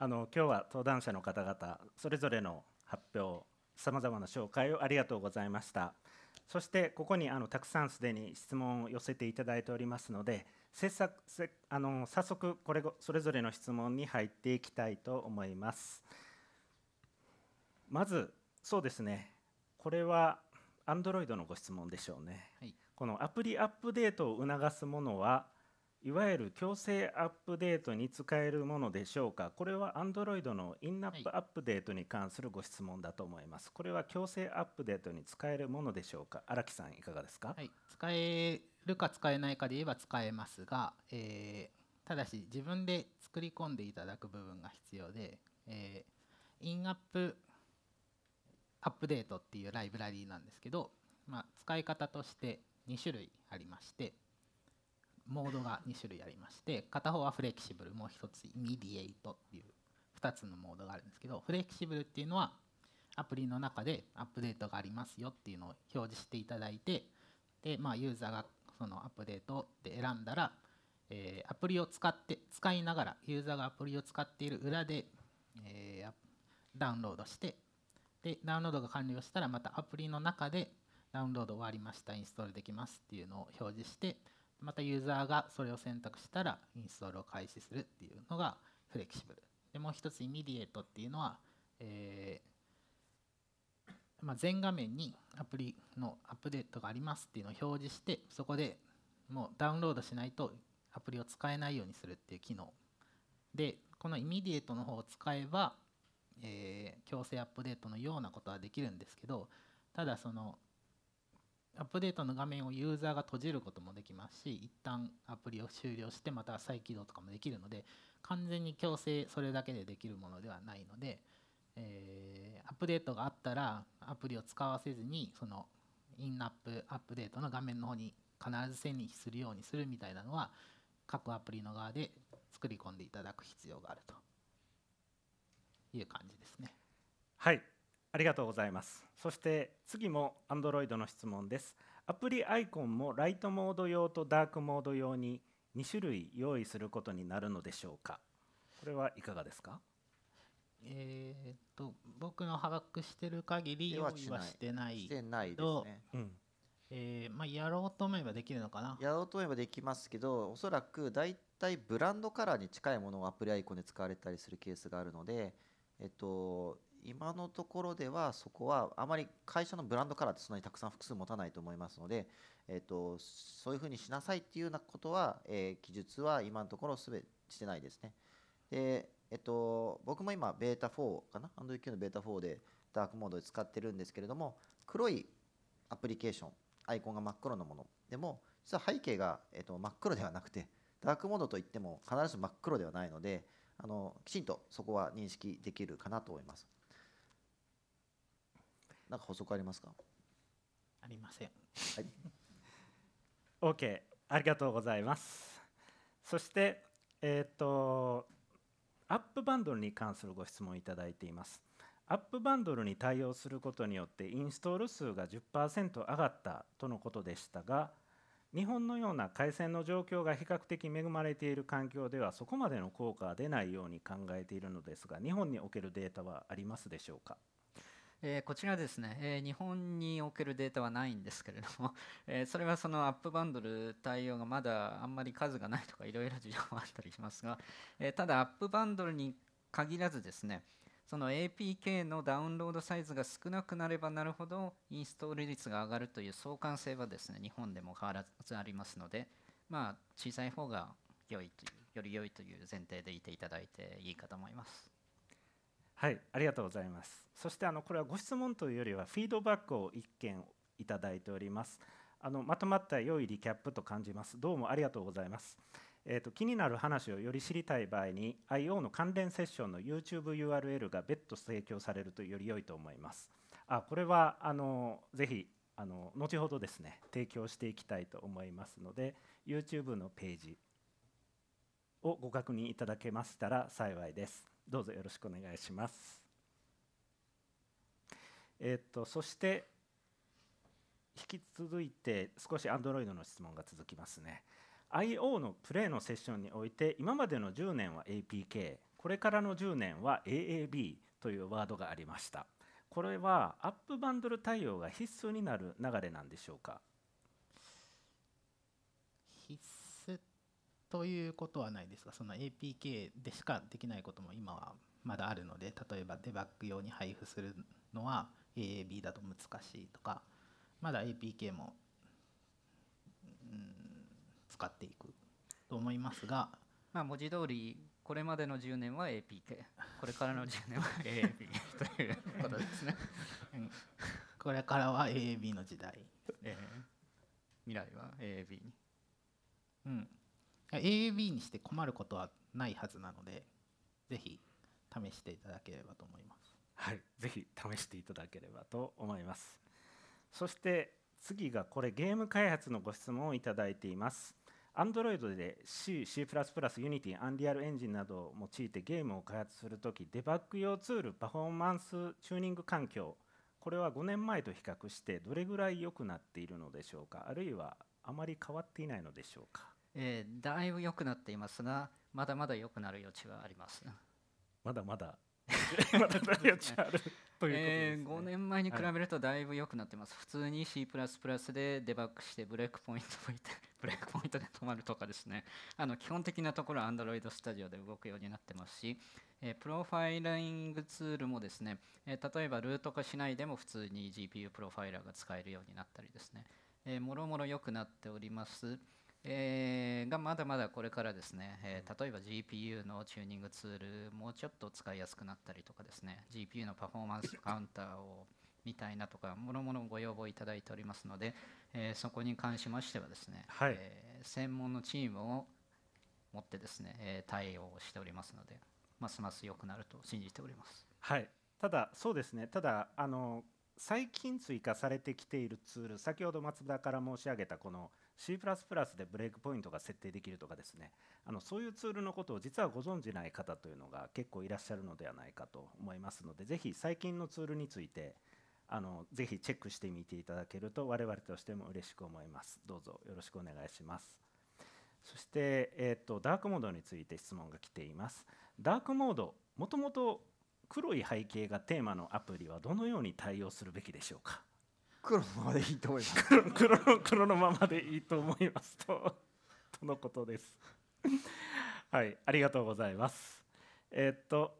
あの今日は登壇者の方々それぞれの発表さまざまな紹介をありがとうございましたそしてここにあのたくさんすでに質問を寄せていただいておりますのでせさせあの早速これそれぞれの質問に入っていきたいと思いますまずそうですねこれはアンドロイドのご質問でしょうね、はい、このアプリアップデートを促すものはいわゆる強制アップデートに使えるものでしょうか、これは Android のインナップアップデートに関するご質問だと思います、はい、これは強制アップデートに使えるものでしょうか、荒木さん、いかがですか、はい、使えるか使えないかで言えば使えますが、えー、ただし、自分で作り込んでいただく部分が必要で、えー、インアップアップデートっていうライブラリーなんですけど、まあ、使い方として2種類ありまして、モードが2種類ありまして片方はフレキシブルもう1つイミディエイトっていう2つのモードがあるんですけどフレキシブルっていうのはアプリの中でアップデートがありますよっていうのを表示していただいてで、まあ、ユーザーがそのアップデートって選んだら、えアプリを使って使いながらユーザーがアプリを使っている裏で、えダウンロードしてでダウンロードが完了したらまたアプリの中でダウンロード終わりましたインストールできますっていうのを表示してまたユーザーがそれを選択したらインストールを開始するっていうのがフレキシブル。でもう一つイミディエートっていうのは、えー、まあ、全画面にアプリのアップデートがありますっていうのを表示してそこでもうダウンロードしないとアプリを使えないようにするっていう機能でこのイミディエートの方を使えば、えー、強制アップデートのようなことはできるんですけどただそのアップデートの画面をユーザーが閉じることもできますし一旦アプリを終了してまた再起動とかもできるので完全に強制それだけでできるものではないので、えー、アップデートがあったらアプリを使わせずにそのインナップアップデートの画面の方に必ず線にするようにするみたいなのは各アプリの側で作り込んでいただく必要があるという感じですね。はいありがとうございます。そして次も Android の質問です。アプリアイコンもライトモード用とダークモード用に2種類用意することになるのでしょうか。これはいかがですか。えー、っと僕の把握してる限り用意はしてないしてないですね。うんえーまあ、やろうと思えばできるのかなやろうと思えばできますけどおそらく大体ブランドカラーに近いものをアプリアイコンで使われたりするケースがあるので、えっと、今のところではそこはあまり会社のブランドカラーってそんなにたくさん複数持たないと思いますので、えーと、そういうふうにしなさいっていうようなことは、えー、記述は今のところすべしてないですね。で、えっ、ー、と、僕も今ベータ4かな Android のベータ4でダークモードで使ってるんですけれども黒いアプリケーションアイコンが真っ黒のものでも実は背景が、えーと、と真っ黒ではなくてダークモードといっても必ず真っ黒ではないのであのきちんとそこは認識できるかなと思います。なんか補足ありますかありません。はい。OK ありがとうございます。そしてえっ、ー、とアップバンドルに関するご質問いただいています。アップバンドルに対応することによってインストール数が10%上がったとのことでしたが日本のような回線の状況が比較的恵まれている環境ではそこまでの効果は出ないように考えているのですが日本におけるデータはありますでしょうかえー、こちらですね、えー、日本におけるデータはないんですけれども、えー、それはそのアップバンドル対応がまだあんまり数がないとかいろいろ事情があったりしますが、えただアップバンドルに限らずですねその APK のダウンロードサイズが少なくなればなるほどインストール率が上がるという相関性はですね日本でも変わらずありますのでまあ小さい方が良いというより良いという前提でいていただいていいかと思います。はい、ありがとうございます。そしてあのこれはご質問というよりはフィードバックを1件いただいております。あのまとまった良いリキャップと感じます。どうもありがとうございます。えーと、と気になる話をより知りたい場合に IO の関連セッションの YouTubeURL が別途提供されるとより良いと思います。あこれはあのぜひあの後ほどですね提供していきたいと思いますので YouTube のページをご確認いただけましたら幸いです。どうぞよろしくお願いします。えっ、とそして引き続いて少し Android の質問が続きますね。IO のプレイのセッションにおいて今までの10年は APK これからの10年は AAB というワードがありました。これはアップバンドル対応が必須になる流れなんでしょうか必ということはないですがその APK でしかできないことも今はまだあるので例えばデバッグ用に配布するのは AAB だと難しいとかまだ APK も、うん、使っていくと思いますが、まあ、文字通りこれまでの10年は APK これからの10年は AAB ということですねこれからは AAB の時代、えー、未来は AAB に。うん AAB にして困ることはないはずなのでぜひ試していただければと思いますはいぜひ試していただければと思いますそして次がこれゲーム開発のご質問をいただいています Android で C、C++、Unity、Unreal Engine などを用いてゲームを開発するときデバッグ用ツールパフォーマンスチューニング環境これは5年前と比較してどれぐらい良くなっているのでしょうかあるいはあまり変わっていないのでしょうかえー、だいぶ良くなっていますがまだまだ良くなる余地はあります。まだまだ まだ余地あるということで、ね、えー、5年前に比べるとだいぶ良くなってます。普通に C++ でデバッグしてブレイクポイントを ブレイクポイントで止まるとかですねあの基本的なところは Android Studio で動くようになってますし、えー、プロファイリングツールもですね、えー、例えばルート化しないでも普通に GPU プロファイラーが使えるようになったりですね、えー、もろもろ良くなっております。えー、がまだまだこれからですね、えー、例えば GPU のチューニングツールもうちょっと使いやすくなったりとかですね GPU のパフォーマンスカウンターをみたいなとかもろもろご要望いただいておりますので、えー、そこに関しましてはですね、はい、えー、専門のチームを持ってですね、えー、対応しておりますのでますます良くなると信じております。はいただそうですねただあの最近追加されてきているツール先ほど松田から申し上げたこの「C++ でブレイクポイントが設定できるとかですねあのそういうツールのことを実はご存じない方というのが結構いらっしゃるのではないかと思いますのでぜひ最近のツールについてあのぜひチェックしてみていただけると我々としても嬉しく思いますどうぞよろしくお願いしますそして、えーと、ダークモードについて質問が来ていますダークモードもともと黒い背景がテーマのアプリはどのように対応するべきでしょうか黒のままでいいと思います黒黒の黒のままでいいと思いますととのことですはいありがとうございますえー、っと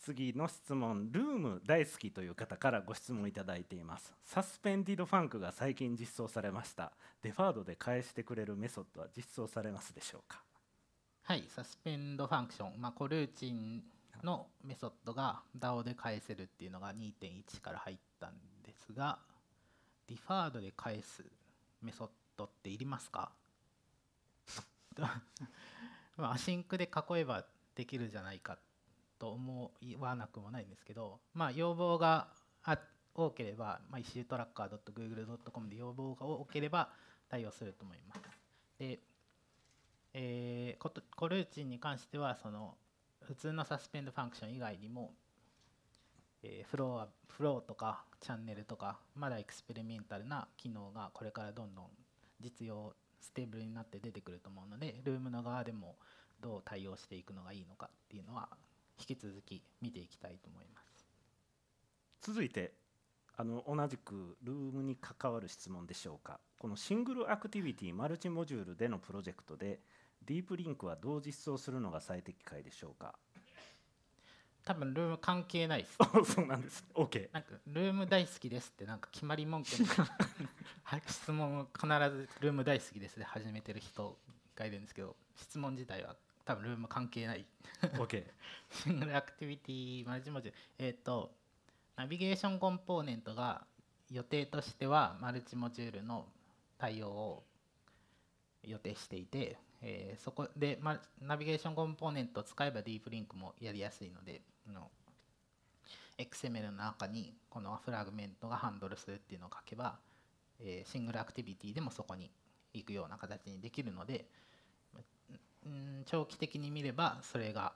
次の質問ルーム大好きという方からご質問いただいていますサスペンディドファンクが最近実装されましたデファードで返してくれるメソッドは実装されますでしょうかはいサスペンドファンクション、まあ、コルーチンのメソッドが DAO で返せるっていうのが2.1から入ったんですがディファードで返すメソッドっていりますかアシンクで囲えばできるじゃないかと思わなくもないんですけど、まあ、要望が多ければ、まあ、issue tracker.google.com で要望が多ければ対応すると思います。でえー、コルーチンに関してはその普通のサスペンドファンクション以外にもえー、フローフローとかチャンネルとかまだエクスペリメンタルな機能がこれからどんどん実用ステーブルになって出てくると思うのでルームの側でもどう対応していくのがいいのかっていうのは引き続き見ていきたいと思います続いてあの同じくルームに関わる質問でしょうかこのシングルアクティビティマルチモジュールでのプロジェクトでディープリンクはどう実装するのが最適解でしょうか多分ルーム関係ないです、ね、そうなんです OK なんかルーム大好きですってなんか決まり文句の質問を必ずルーム大好きですで始めてる人がいるんですけど質問自体は多分ルーム関係ない OK シングルアクティビティマルチモジュールえっ、ー、とナビゲーションコンポーネントが予定としてはマルチモジュールの対応を予定していて、えー、そこで、ま、ナビゲーションコンポーネントを使えばディープリンクもやりやすいのでの XML の中にこのフラグメントがハンドルするっていうのを書けば、えシングルアクティビティでもそこに行くような形にできるので、うん、長期的に見ればそれが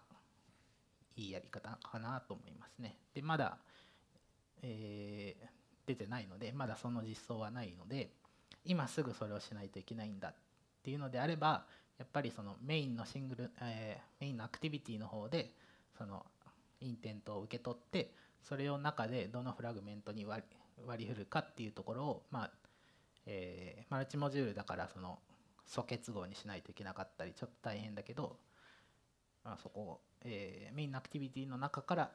いいやり方かなと思いますね。でまだ、えー、出てないのでまだその実装はないので今すぐそれをしないといけないんだっていうのであればやっぱりそのメインのシングル、えー、メインのアクティビティの方でそのインテントを受け取ってそれを中でどのフラグメントに割り振るかっていうところを、まあえー、マルチモジュールだからその素結合にしないといけなかったりちょっと大変だけど、まあ、そこを、えー、メインのアクティビティの中から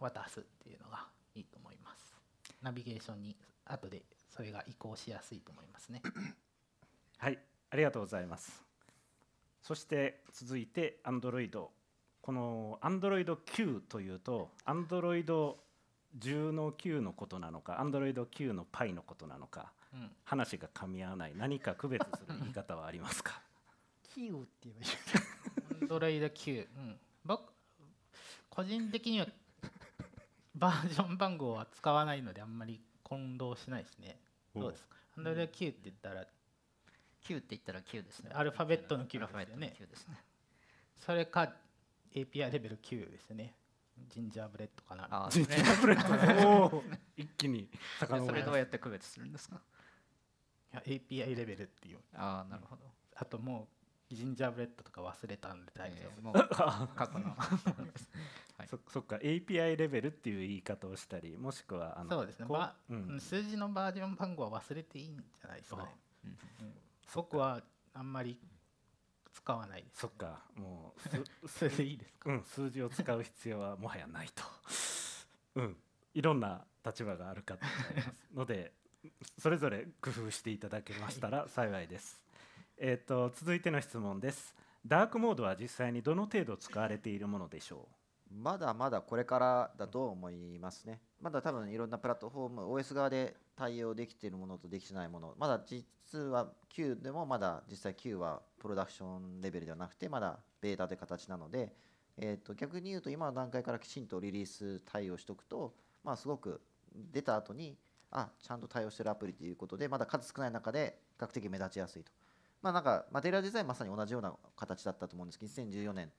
渡すっていうのがいいと思います。ナビゲーションに後でそれが移行しやすいと思いますね。はい、ありがとうございます。そして続いて Android この AndroidQ というと Android 10の9のことなのか a n d r o i d のの π のことなのか、うん、話が噛み合わない何か区別する言い方はありますか ?9 って言えばいい Android9、うん、僕個人的にはバージョン番号は使わないのであんまり混同しないですねどうですか a n d r o i d って言ったら Q って言ったら Q ですねアルファベットの Q ですねですねそれか API レベル9ですねジンジャーブレッドかな ジンジャーブレッド 一気にそれどうやって区別するんですかいや API レベルっていうああ、なるほどあともうジンジャーブレッドとか忘れたんで大丈夫、もう 過去のはい、そそっか API レベルっていう言い方をしたりもしくはあのそうですね、ばうん、数字のバージョン番号は忘れていいんじゃないですかね、うん、そこはあんまり使わないです、ね、そっかもう それでいいですか、うん、数字を使う必要はもはやないとうんいろんな立場があるかと思いますのでそれぞれ工夫していただけましたら幸いです、えっと続いての質問ですダークモードは実際にどの程度使われているものでしょうまだまだこれからだと思いますね。まだ多分いろんなプラットフォーム、OS 側で対応できているものとできてないもの、まだ実は Q でもまだ実際 Q はプロダクションレベルではなくて、まだベータという形なので、えー、と逆に言うと今の段階からきちんとリリース対応しておくと、まあ、すごく出た後に、あ、ちゃんと対応してるアプリということで、まだ数少ない中で比較的目立ちやすいと。まあなんか、マテリアルデザインまさに同じような形だったと思うんですけど、2014年。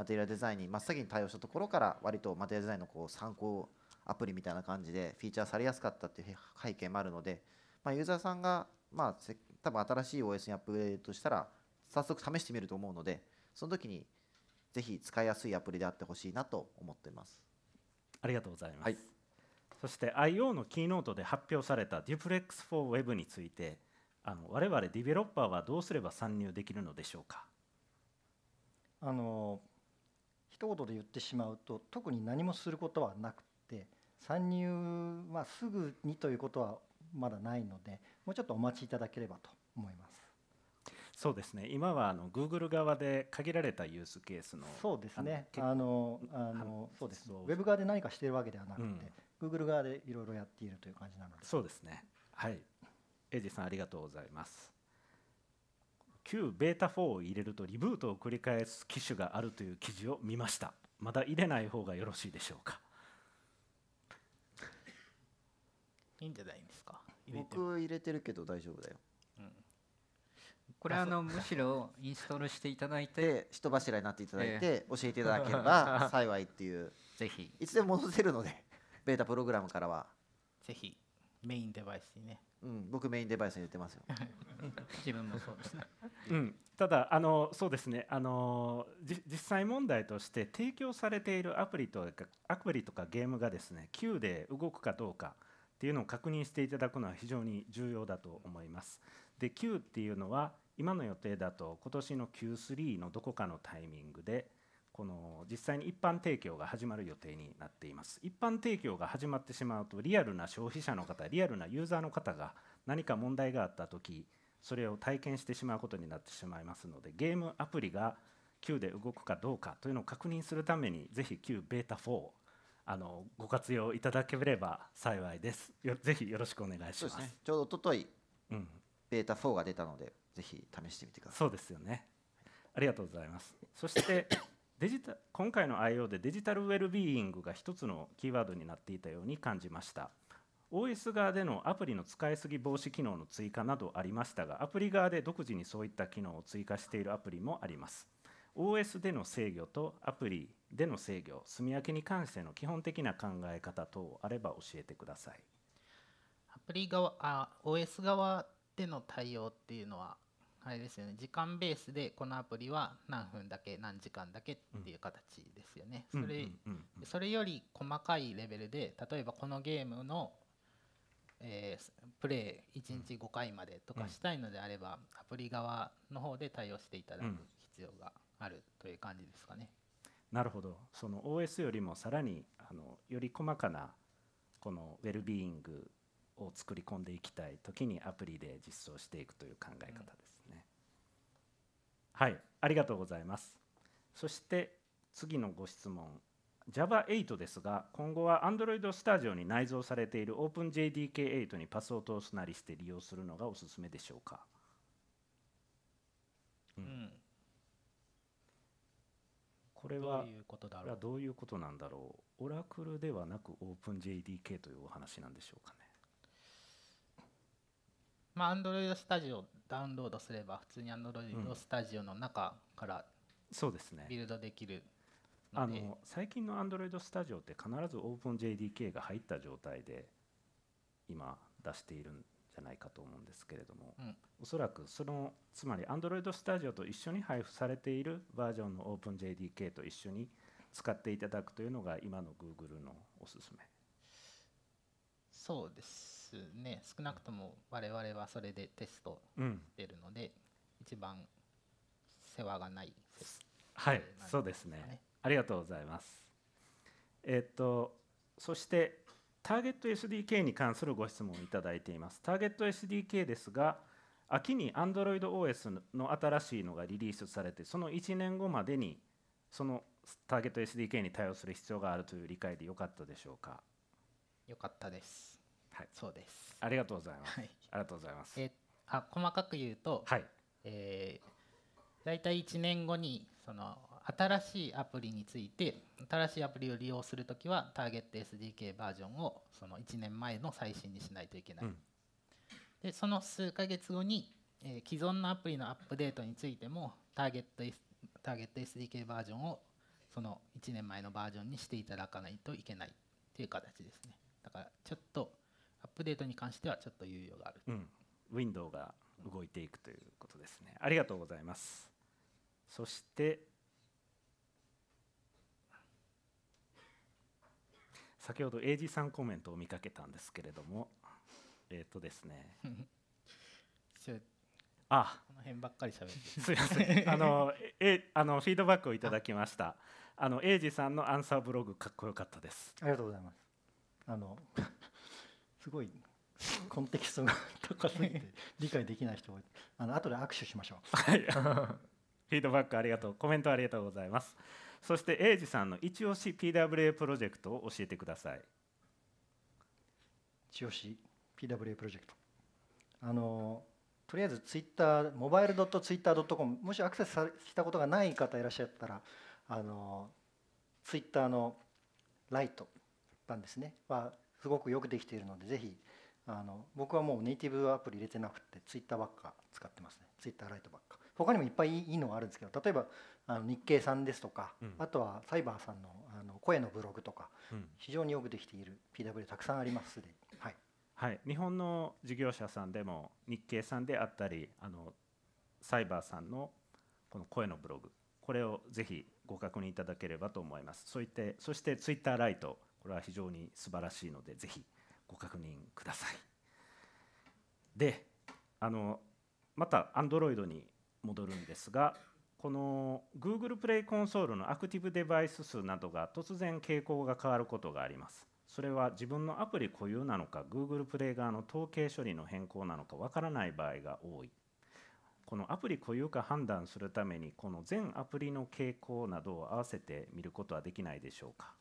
マテリアデザインに真っ先に対応したところから割とマテリアデザインのこう参考アプリみたいな感じでフィーチャーされやすかったっていう背景もあるので、まあ、ユーザーさんが、まあ、多分新しい OS にアップグレードしたら早速試してみると思うのでその時にぜひ使いやすいアプリであってほしいなと思っていますありがとうございます、はい、そして IO のキーノートで発表された Duplex4Web についてあの我々ディベロッパーはどうすれば参入できるのでしょうかあの一言で言ってしまうと特に何もすることはなくて参入はすぐにということはまだないのでもうちょっとお待ちいただければと思います。そうですね今はあの Google 側で限られたユースケースのそうですねあのあのそうですウェブ側で何かしているわけではなくて、うん、Google 側でいろいろやっているという感じなのでそうですねはい英二さんありがとうございます旧ベータ4を入れるとリブートを繰り返す機種があるという記事を見ましたまだ入れない方がよろしいでしょうかいいんじゃないですか僕入れてるけど大丈夫だよこれあのむしろインストールしていただいてで人柱になっていただいて教えていただければ 幸いっていうぜひいつでも戻せるのでベータプログラムからはぜひメインデバイスにねうん、僕メインデバイスに入れてますよ 自分もそうですね、うん、ただあのそうですねあの実際問題として提供されているアプリとかアプリとかゲームがですね Q で動くかどうかっていうのを確認していただくのは非常に重要だと思いますで Q っていうのは今の予定だと今年の Q3 のどこかのタイミングでこの実際に一般提供が始まる予定になっています一般提供が始まってしまうとリアルな消費者の方リアルなユーザーの方が何か問題があった時それを体験してしまうことになってしまいますのでゲームアプリが Q で動くかどうかというのを確認するためにぜひ Q ベータ4あのご活用いただければ幸いですよぜひよろしくお願いします、ね、ちょうどおととい、うん、ベータ4が出たのでぜひ試してみてくださいそうですよねありがとうございますそしてデジタ今回の IO でデジタルウェルビーイングが一つのキーワードになっていたように感じました OS 側でのアプリの使いすぎ防止機能の追加などありましたがアプリ側で独自にそういった機能を追加しているアプリもあります OS での制御とアプリでの制御すみ分けに関しての基本的な考え方等あれば教えてくださいアプリ側あ OS 側での対応っていうのはあれですよね時間ベースでこのアプリは何分だけ何時間だけっていう形ですよね。それそれより細かいレベルで例えばこのゲームの、えー、プレイ1日5回までとかしたいのであれば、アプリ側の方で対応していただく必要があるという感じですかね。なるほどその OS よりもさらにあのより細かなこのウェルビーイングを作り込んでいきたい時にアプリで実装していくという考え方です。はいありがとうございますそして次のご質問 Java8 ですが今後は Android Studio に内蔵されている OpenJDK8 にパスを通すなりして利用するのがおすすめでしょうか、うん、うこれはどういうことなんだろうオラクルではなく OpenJDK というお話なんでしょうかねまあ、Android Studio ダウンロードすれば普通に Android s t u d の中からそうですねビルドできるで、あの最近の Android Studio って必ず OpenJDK が入った状態で今出しているんじゃないかと思うんですけれども、うん、おそらくそのつまり Android Studio と一緒に配布されているバージョンの OpenJDK と一緒に使っていただくというのが今の Google のおすすめそうですね少なくとも我々はそれでテストしてるので、うん、一番世話がないですはいそうですねありがとうございますえっ、とそしてターゲット SDK に関するご質問をいただいていますターゲット SDK ですが秋に AndroidOS の新しいのがリリースされてその1年後までにそのターゲット SDK に対応する必要があるという理解でよかったでしょうかよかったですはい、そうです。ありがとうございます。はい、ありがとうございます。えあ細かく言うと、はい、えー、だ1年後にその新しいアプリについて新しいアプリを利用するときはターゲット SDK バージョンをその1年前の最新にしないといけない、うん、でその数ヶ月後に、えー、既存のアプリのアップデートについてもターゲット、S、ターゲット SDK バージョンをその1年前のバージョンにしていただかないといけないという形ですねだからちょっとップデートに関してはちょっと猶予がある、うん、ウィンドウが動いていくということですねありがとうございますそして先ほど AG さんコメントを見かけたんですけれどもえっ、ー、とですね あこの辺ばっかり喋ってすみませんあのえあのフィードバックをいただきましたあのエイジさんのアンサーブログかっこよかったですありがとうございますあのすごいコンテキストが高すぎて理解できない人あの後で握手しましょう フィードバックありがとうコメントありがとうございますそして英二さんの一押し PWA プロジェクトを教えてください一押し PWA プロジェクトあのとりあえずツイッターモバイルツイッター、ドットコムもしアクセスしたことがない方いらっしゃったらあのツイッターのライト版ですねはすごくよくできているのでぜひあの僕はもうネイティブアプリ入れてなくてツイッターばっか使ってますねツイッターライトばっか他にもいっぱいいいのはあるんですけど例えばあの日経さんですとか、うん、あとはサイバーさんのあの声のブログとか、うん、非常によくできている PW たくさんありますすでに、はいはい、日本の事業者さんでも日経さんであったりあのサイバーさんのこの声のブログこれをぜひご確認いただければと思いますそしてそしてツイッターライトこれは非常に素晴らしいのでぜひご確認くださいであのまた Android に戻るんですがこの Google プレイコンソールのアクティブデバイス数などが突然傾向が変わることがありますそれは自分のアプリ固有なのか Google プレイ側の統計処理の変更なのかわからない場合が多いこのアプリ固有化判断するためにこの全アプリの傾向などを合わせて見ることはできないでしょうか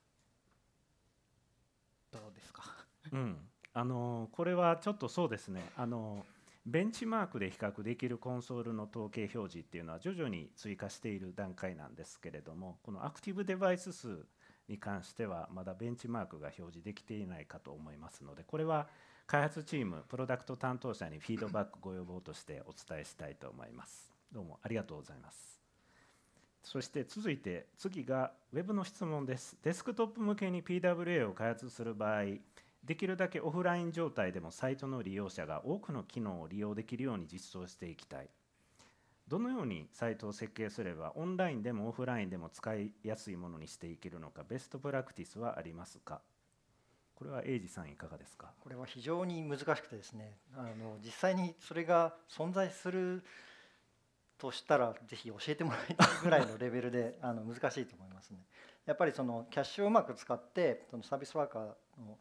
うですか、うん、あのこれはちょっとそうですねあのベンチマークで比較できるコンソールの統計表示っていうのは徐々に追加している段階なんですけれどもこのアクティブデバイス数に関してはまだベンチマークが表示できていないかと思いますのでこれは開発チームプロダクト担当者にフィードバックご要望としてお伝えしたいと思いますどうもありがとうございますそして続いて次が Web の質問です。デスクトップ向けに PWA を開発する場合、できるだけオフライン状態でもサイトの利用者が多くの機能を利用できるように実装していきたい。どのようにサイトを設計すればオンラインでもオフラインでも使いやすいものにしていけるのかベストプラクティスはありますかこれは英二さんいかがですかこれは非常に難しくてですねあの実際にそれが存在するとしたらぜひ教えてもらいたいぐらいのレベルで あの難しいと思いますね。やっぱりそのキャッシュをうまく使ってそのサービスワーカーの、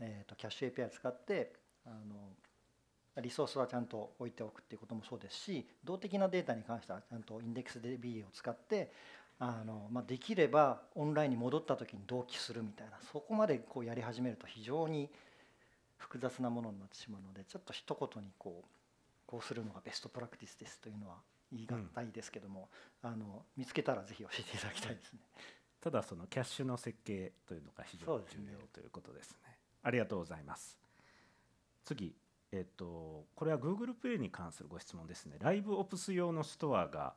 えーと、キャッシュ API を使ってあのリソースはちゃんと置いておくっていうこともそうですし動的なデータに関してはちゃんとインデックス DB を使ってあの、まあ、できればオンラインに戻った時に同期するみたいなそこまでこうやり始めると非常に複雑なものになってしまうのでちょっと一言にこうこうするのがベストプラクティスですというのは言い難いですけども、うん、あの見つけたらぜひ教えていただきたいですね。ただそのキャッシュの設計というのが非常に重要ということですね。ありがとうございます。次、えっとこれは Google Play に関するご質問ですね。ライブオプス用のストアが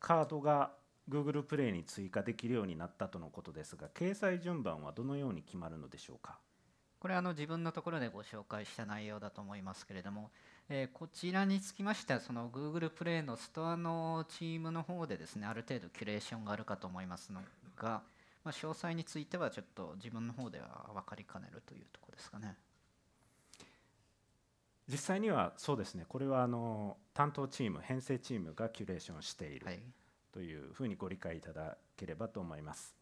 カードが Google Play に追加できるようになったとのことですが、掲載順番はどのように決まるのでしょうか。これはあの自分のところでご紹介した内容だと思いますけれども、えこちらにつきましてはその Google プレイのストアのチームの方でですねある程度キュレーションがあるかと思いますのが、まあ、詳細についてはちょっと自分の方では分かりかねるというところですかね。実際にはそうですねこれはあの担当チーム編成チームがキュレーションしている、というふうにご理解いただければと思います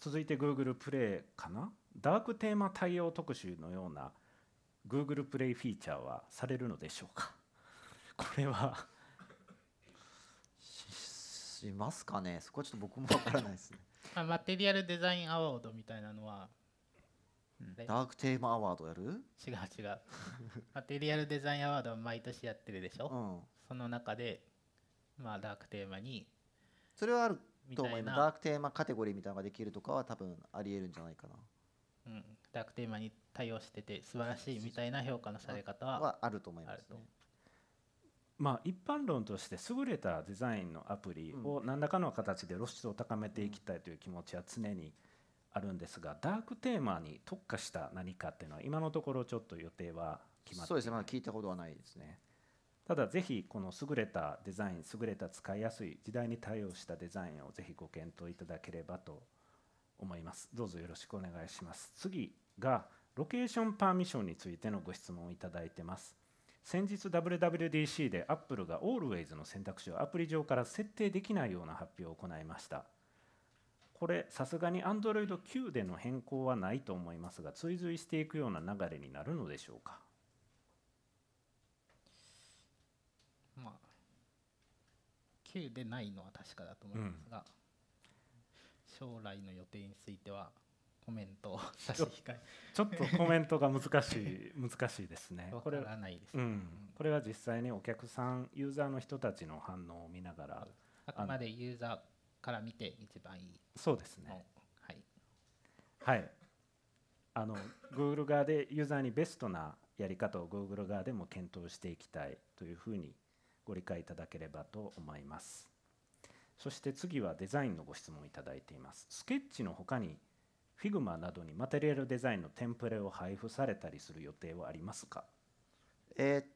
続いて Google プレイかなダークテーマ対応特集のような Google プレイフィーチャーはされるのでしょうか これはしますかねそこはちょっと僕もわからないですねあマテリアルデザインアワードみたいなのは、うん、ダークテーマアワードやる違う違うマテリアルデザインアワードは毎年やってるでしょ、うん、その中でまあダークテーマにそれはあると思いますダークテーマカテゴリーみたいなのができるとかは多分ありえるんじゃないかなうん、ダークテーマに対応してて素晴らしいみたいな評価のされ方はあると思います、ね、まあ、一般論として優れたデザインのアプリを何らかの形で露出を高めていきたいという気持ちは常にあるんですがダークテーマに特化した何かっていうのは今のところちょっと予定は決まってそうですねまだ聞いたことはないですねただぜひこの優れたデザイン優れた使いやすい時代に対応したデザインをぜひご検討いただければと思いますどうぞよろしくお願いします次がロケーションパーミッションについてのご質問をいただいてます先日 WWDC で Apple が Always の選択肢をアプリ上から設定できないような発表を行いましたこれさすがに Android Q での変更はないと思いますが追随していくような流れになるのでしょうかまあ K. でないのは確かだと思いますが、うん将来の予定についてはコメントを差し控えちょっとコメントが難しい 難しいですねこれはないです、ね、うん、これは実際にお客さんユーザーの人たちの反応を見ながらあくまでユーザーから見て一番いいそうですねはい、はい、あの Google 側でユーザーにベストなやり方を Google 側でも検討していきたいというふうにご理解いただければと思います。そして次はデザインのご質問をいただいています。スケッチの他に Figma などにマテリアルデザインのテンプレを配布されたりする予定はありますかえー、っ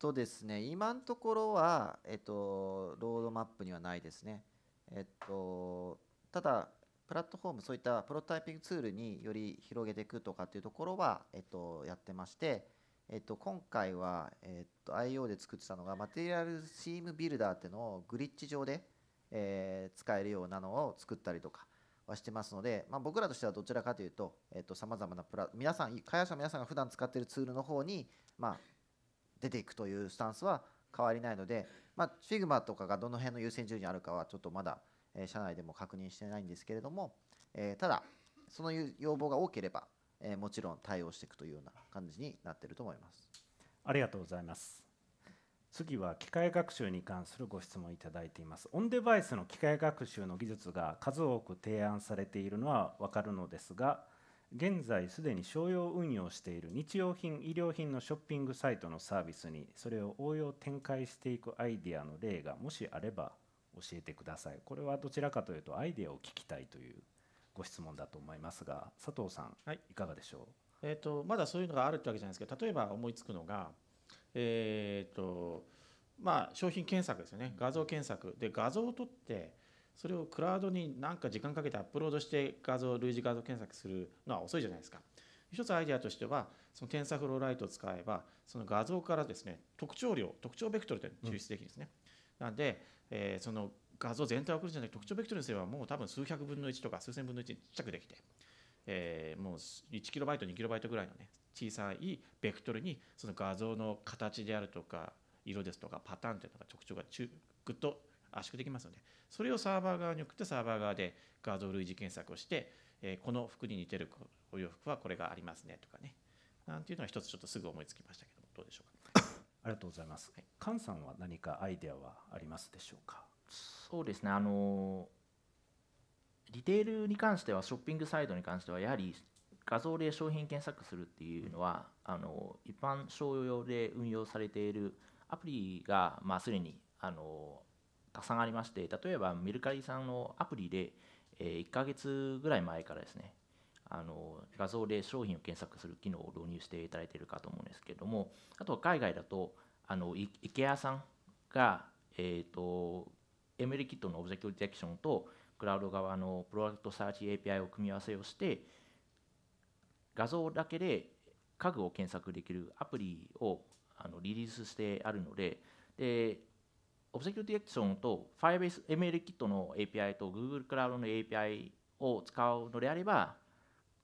とですね、今のところは、えっと、ロードマップにはないですね。えっと、ただ、プラットフォーム、そういったプロタイピングツールにより広げていくとかっていうところは、えっと、やってまして、えっと、今回は、えっと、IO で作ってたのが、マテリアルシームビルダーっていうのをグリッチ上で、えー、使えるようなのを作ったりとかはしてますので、まあ、僕らとしてはどちらかというとさまざまなプラ皆さん開発者の皆さんが普段使っているツールの方に、まあ、出ていくというスタンスは変わりないので、まあ、Figma とかがどの辺の優先順位にあるかはちょっとまだ、え社内でも確認してないんですけれども、えー、ただその要望が多ければ、えー、もちろん対応していくというような感じになってると思います。ありがとうございます。次は機械学習に関するご質問いただいています。オンデバイスの機械学習の技術が数多く提案されているのはわかるのですが、現在すでに商用運用している日用品、衣料品のショッピングサイトのサービスにそれを応用展開していくアイデアの例がもしあれば教えてください。これはどちらかというとアイデアを聞きたいというご質問だと思いますが、佐藤さん、はい、いかがでしょう、えーと、とまだそういうのがあるってわけじゃないですけど例えば思いつくのがえーとまあ、商品検索ですよね画像検索で画像を撮ってそれをクラウドに何か時間かけてアップロードして画像類似画像検索するのは遅いじゃないですか一つアイデアとしてはそのテンサフローライトを使えばその画像からですね特徴量特徴ベクトルで抽出できるんですね、うん、なんで、えー、その画像全体を送るんじゃなくて特徴ベクトルにすればもう多分数百分の1とか数千分の1にちっちゃくできてえー、もう1キロバイト2キロバイトぐらいのね小さいベクトルにその画像の形であるとか色ですとかパターンというのが特徴がぐっと圧縮できますのでそれをサーバー側に送ってサーバー側で画像類似検索をして、えー、この服に似てるお洋服はこれがありますねとかねなんていうのは一つちょっとすぐ思いつきましたけどどうでしょうかありがとうございます、はい、菅さんは何かアイデアはありますでしょうかそうですねあのディテールに関してはショッピングサイトに関してはやはり画像で商品検索するっていうのは、あの一般商用で運用されているアプリが、まあ、すでにあのたくさんありまして例えばメルカリさんのアプリで、え1ヶ月ぐらい前からですねあの画像で商品を検索する機能を導入していただいているかと思うんですけれどもあとは海外だとあの IKEA さんが、えーと、と ML キットのオブジェクトディテクションとクラウド側のプロダクトサーチ API を組み合わせをして画像だけで家具を検索できるアプリをあのリリースしてあるのでで ObjectDirection と Firebase MLKit の API と Google クラウドの API を使うのであれば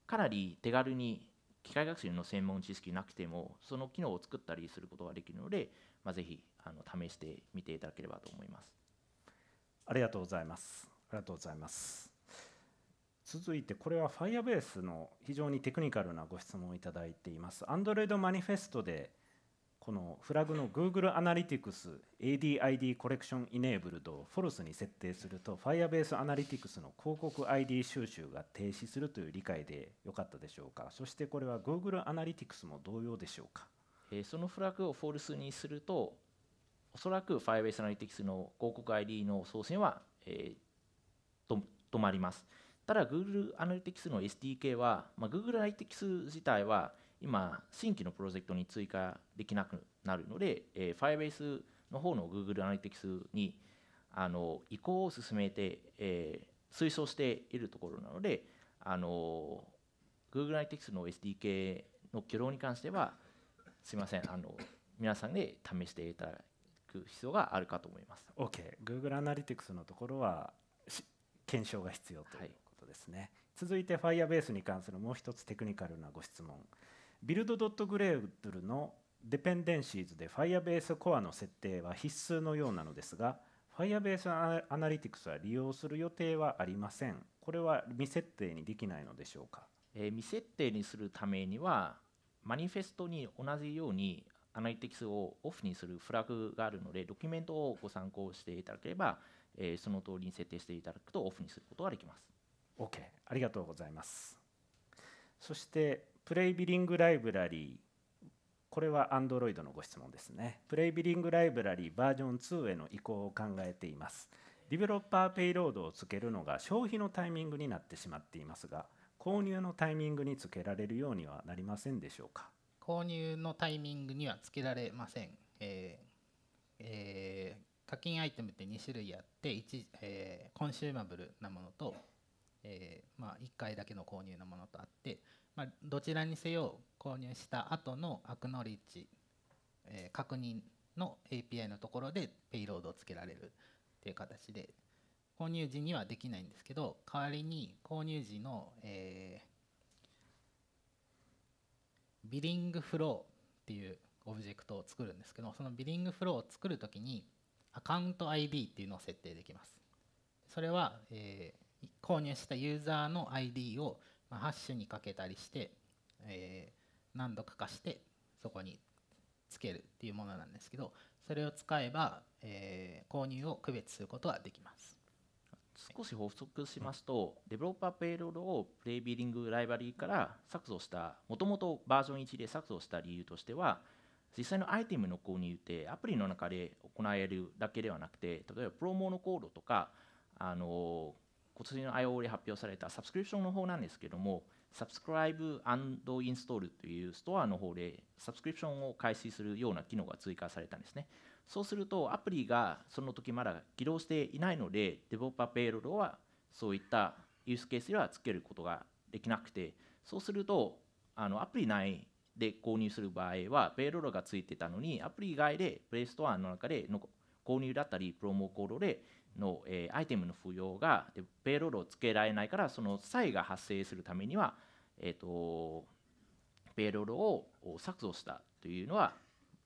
かなり手軽に機械学習の専門知識なくてもその機能を作ったりすることができるので、まあ、ぜひあの試してみていただければと思います。ありがとうございます。ありがとうございます。続いてこれは Firebase の非常にテクニカルなご質問をいただいています。Android マニフェストでこのフラグの Google Analytics ADID コレクション Enabled を False に設定すると Firebase Analytics の広告 ID 収集が停止するという理解でよかったでしょうかそしてこれは Google Analytics も同様でしょうか、えー、そのフラグを False にするとおそらく Firebase Analytics の広告 ID の送信は、えー、止まります。ただ Google Analytics の SDK は、まあ、Google Analytics 自体は今新規のプロジェクトに追加できなくなるので、えー、Firebase の方の Google Analytics にあの移行を進めて、えー、推奨しているところなのであの Google Analytics の SDK の挙動に関してはすいませんあの皆さんで試していただく必要があるかと思います。OK Google アナリティクスのところは検証が必要ということですね、はい、続いて Firebase に関するもう一つテクニカルなご質問ビルドットグレ d ド e のデペンデンシーズで Firebase コアの設定は必須のようなのですが Firebase アナリティクスは利用する予定はありませんこれは未設定にできないのでしょうか、えー、未設定にするためにはマニフェストに同じようにアナリティクスをオフにするフラグがあるのでドキュメントをご参考していただければえその通りに設定していただくとオフにすることができます。OK ありがとうございます。そしてプレイビリングライブラリーこれは Android のご質問ですね。プレイビリングライブラリーバージョン2への移行を考えています。ディベロッパーペイロードをつけるのが消費のタイミングになってしまっていますが、購入のタイミングにつけられるようにはなりませんでしょうか。購入のタイミングにはつけられません。えーえー課金アイテムって2種類あって一、えー、コンシューマブルなものと、えー、まあ、1回だけの購入のものとあって、まあ、どちらにせよ購入した後のアクノリッチ、えー、確認の API のところでペイロードをつけられるっていう形で購入時にはできないんですけど代わりに購入時の、えビリングフローっていうオブジェクトを作るんですけどそのビリングフローを作る時にアカウント ID っていうのを設定できます。それは、えー、購入したユーザーの ID を、まハッシュにかけたりして、えー、何度か貸してそこにつけるっていうものなんですけどそれを使えば、えー、購入を区別することはできます少し補足しますと、デベロッパーペイロードをプレイビーディングライバリーから削除したもともとバージョン1で削除した理由としては実際のアイテムの購入ってアプリの中で行えるだけではなくて例えばプロモのコードとかあの今年の IO で発表されたサブスクリプションの方なんですけどもサブスクライブインストールというストアの方でサブスクリプションを開始するような機能が追加されたんですねそうするとアプリがその時まだ起動していないのでデベロッパーペイロードはそういったユースケースではつけることができなくてそうするとあのアプリ内で購入する場合は、ペイロードがついてたのに、アプリ以外で、プレイストアの中での購入だったり、プロモコードでの、えー、アイテムの付与がで、ペイロードをつけられないから、その差異が発生するためには、えーと、ペイロードを削除したというのは、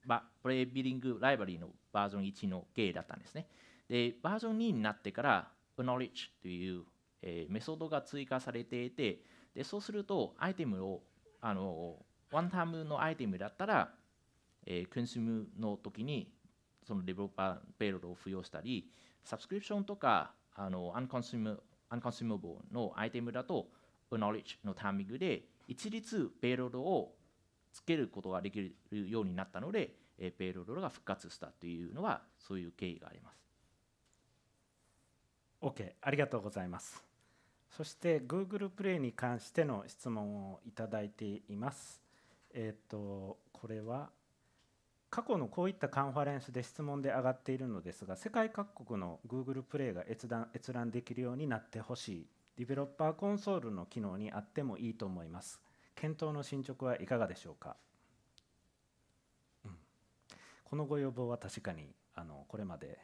まあ、プレイビリングライバリーのバージョン1の芸だったんですね。で、バージョン2になってから、knowledge という、えー、メソッドが追加されていて、でそうすると、アイテムをあのワンタームのアイテムだったら、えー、コンスムの時にそのデベロッパーペイロードを付与したり、サブスクリプションとかあのアンコンシュムアンコンシュムボブのアイテムだと、アノリッジのタイミングで一律ペイロードをつけることができるようになったので、えー、ペイロードが復活したというのは、そういう経緯があります。OK、ありがとうございます。そして Google プレイに関しての質問をいただいています。えっ、ー、とこれは過去のこういったカンファレンスで質問で上がっているのですが世界各国の Google プレイが閲覧閲覧できるようになってほしいディベロッパーコンソールの機能にあってもいいと思います検討の進捗はいかがでしょうか、うん、このご要望は確かにあのこれまで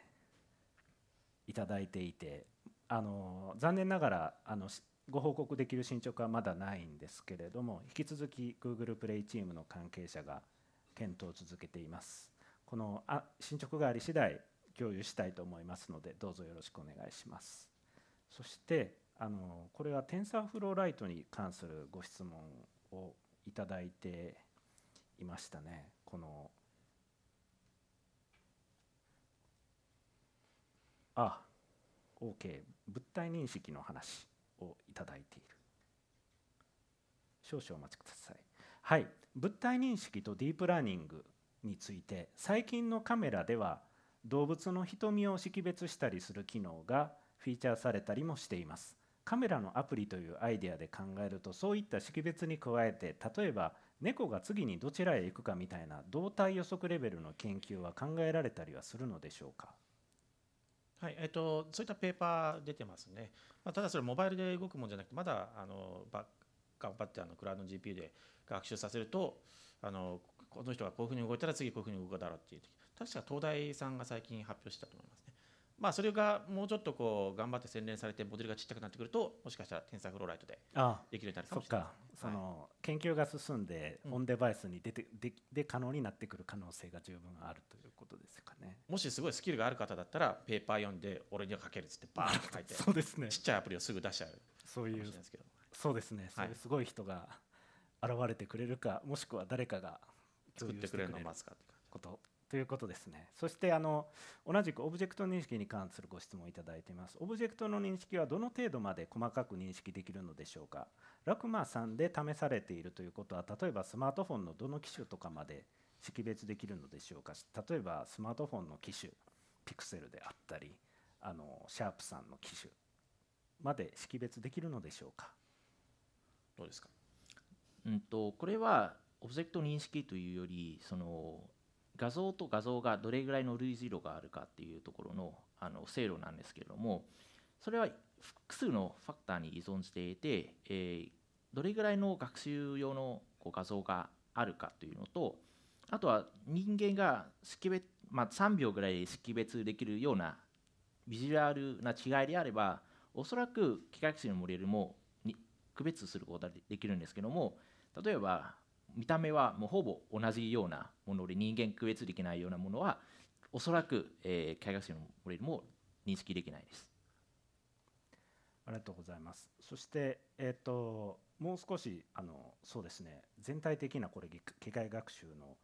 いただいていてあの残念ながらあのご報告できる進捗はまだないんですけれども、引き続き Google プレイチームの関係者が検討を続けています。このあ進捗があり次第共有したいと思いますので、どうぞよろしくお願いします。そしてあのこれは TensorFlowLite に関するご質問をいただいていましたね。このあ OK 物体認識の話をいただいている少々お待ちくださいはい物体認識とディープラーニングについて最近のカメラでは動物の瞳を識別したりする機能がフィーチャーされたりもしていますカメラのアプリというアイデアで考えるとそういった識別に加えて例えば猫が次にどちらへ行くかみたいな動体予測レベルの研究は考えられたりはするのでしょうかはい、えっと、そういったペーパー出てますね。まあ、ただそれモバイルで動くもんじゃなくて、まだあのば頑張ってあのクラウドの GPU で学習させると、あのこの人がこういうふうに動いたら次こういうふうに動くだろうっていう。確か東大さんが最近発表したと思いますね。まあ、それがもうちょっとこう頑張って洗練されてモデルがちっちゃくなってくるともしかしたらテンサーフローライトでできるようになるかもしれないその、研究が進んで、オンデバイスに出てでで可能になってくる可能性が十分あるということですかねもしすごいスキルがある方だったらペーパー読んで俺には書けるっつってバーッと 書いてそうですねちっちゃいアプリをすぐ出しちゃうそういうそうですね、そういうすごい人が現れてくれるかもしくは誰かが作ってくれるのを待つかいうことということですね。そしてあの同じくオブジェクト認識に関するご質問をいただいています。オブジェクトの認識はどの程度まで細かく認識できるのでしょうか。ラクマさんで試されているということは、例えばスマートフォンのどの機種とかまで識別できるのでしょうか。例えばスマートフォンの機種、ピクセルであったり、あのシャープさんの機種まで識別できるのでしょうか。どうですか。うんとこれはオブジェクト認識というよりその画像と画像がどれぐらいの類似度があるかっていうところのあの精度なんですけれどもそれは複数のファクターに依存していて、えー、どれぐらいの学習用のこう画像があるかというのとあとは人間が識別、まあ、3秒ぐらいで識別できるようなビジュアルな違いであればおそらく機械学習のモデルも区別することができるんですけども例えば見た目はもうほぼ同じようなもので人間区別できないようなものはおそらく、えー、科学習のモデも認識できないです。ありがとうございます。そして、えーと、もう少しあのそうですね全体的なこれ機械学習の、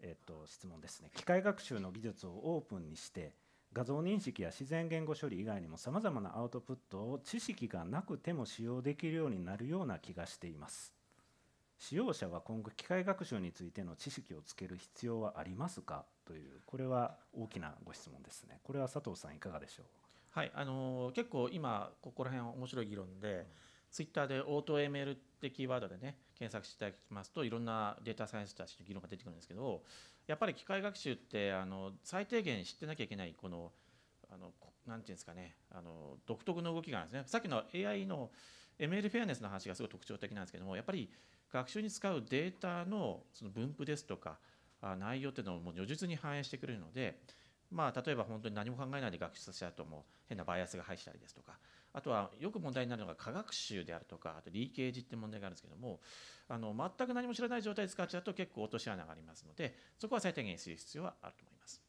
えーと質問ですね機械学習の技術をオープンにして画像認識や自然言語処理以外にもさまざまなアウトプットを知識がなくても使用できるようになるような気がしています。使用者は今後機械学習についての知識をつける必要はありますかというこれは大きなご質問ですねこれは佐藤さんいかがでしょうはいあの結構今ここら辺面白い議論で、うん、ツイッターでオート ML ってキーワードでね検索していただきますといろんなデータサイエンスたちの議論が出てくるんですけどやっぱり機械学習ってあの最低限知ってなきゃいけないこのあのなんていうんですかねあの独特の動きがあるんですねさっきの AI の ML フェアネスの話がすごい特徴的なんですけどもやっぱり学習に使うデータのその分布ですとか内容っていうのをもう如実に反映してくれるので、まあ、例えば本当に何も考えないで学習させたゃともう変なバイアスが入ったりですとかあとはよく問題になるのが科学習であるとかあとリーケージって問題があるんですけどもあの全く何も知らない状態で使っちゃうと結構落とし穴がありますのでそこは最低限する必要はあると思います。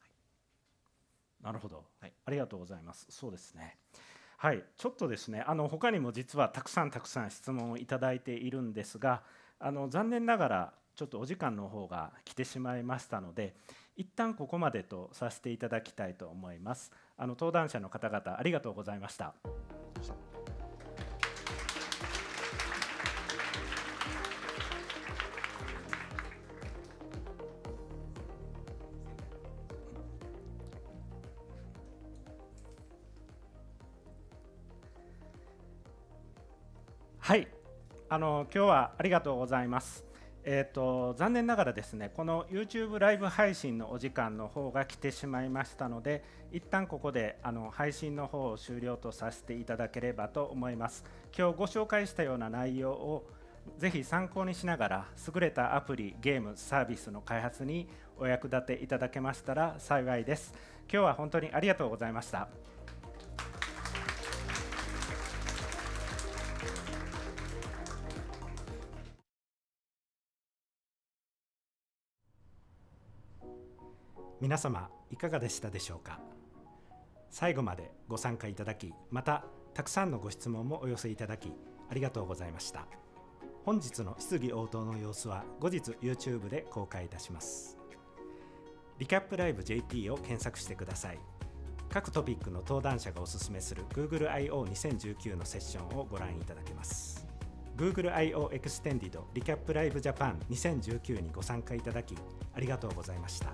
なるほど、はい、ありがとうございます。そうですねはい、ちょっとですねあの他にも実はたくさんたくさん質問をいただいているんですが、あの残念ながらちょっとお時間の方が来てしまいましたので一旦ここまでとさせていただきたいと思いますあの登壇者の方々ありがとうございました。あの今日はありがとうございます。えーと、と残念ながらですねこの YouTube ライブ配信のお時間の方が来てしまいましたので一旦ここであの配信の方を終了とさせていただければと思います今日ご紹介したような内容をぜひ参考にしながら優れたアプリゲームサービスの開発にお役立ていただけましたら幸いです今日は本当にありがとうございました皆様いかがでしたでしょうか最後までご参加いただきまたたくさんのご質問もお寄せいただきありがとうございました本日の質疑応答の様子は後日 YouTube で公開いたしますリキャップライブ JP を検索してください各トピックの登壇者がおすすめする GoogleIO2019 のセッションをご覧いただけます GoogleIO エクステンディドリキャップライブジャパン2019にご参加いただきありがとうございました